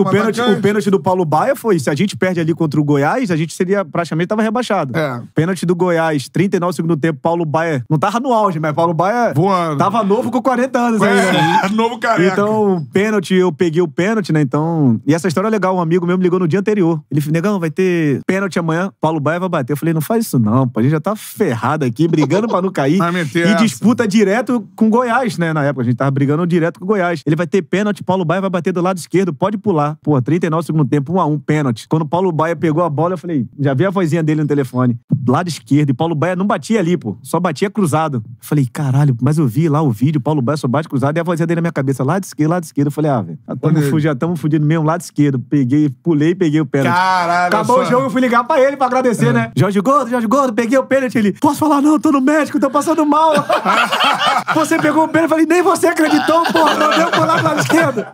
o pênalti, o pênalti do Paulo Baia foi: se a gente perde ali contra o Goiás, a gente seria praticamente estava rebaixado. É. Pênalti do Goiás, 39 segundo tempo, Paulo Baia. Não tava no auge, mas Paulo Baia Voando. tava novo com 40 anos é, aí. Né? Novo careca. Então, pênalti, eu peguei o pênalti, né? Então. E essa história é legal. Um amigo meu me ligou no dia anterior. Ele falou: Negão, vai ter pênalti amanhã, Paulo Baia vai bater. Eu falei: não faz isso não, pô. A gente já tá ferrado aqui, brigando pra não cair. Vai meter e essa. disputa direto com o Goiás, né? Na época, a gente tava brigando direto com o Goiás. Ele vai ter pênalti, Paulo Baia vai bater do lado esquerdo, pode pular. Pô, 39 segundo tempo, 1 a 1 pênalti. Quando o Paulo Baia pegou a bola, eu falei, já vi a vozinha dele no telefone. Lado esquerdo. E Paulo Baia não batia ali, pô. Só batia cruzado. Eu falei, caralho, mas eu vi lá o vídeo, Paulo Baia só bate cruzado. E a vozinha dele na minha cabeça, lado esquerdo, lado esquerdo. Eu falei, ah, velho, já estamos fudido mesmo, lado esquerdo. Peguei, pulei e peguei o pênalti. Caralho, Acabou só... o jogo, eu fui ligar pra ele pra agradecer, é. né? Jorge Gordo, Jorge Gordo, peguei o pênalti. Ele, posso falar não, tô no médico, tô passando mal. você pegou o pênalti, eu falei, nem você acreditou, porra, não deu pro lado esquerdo.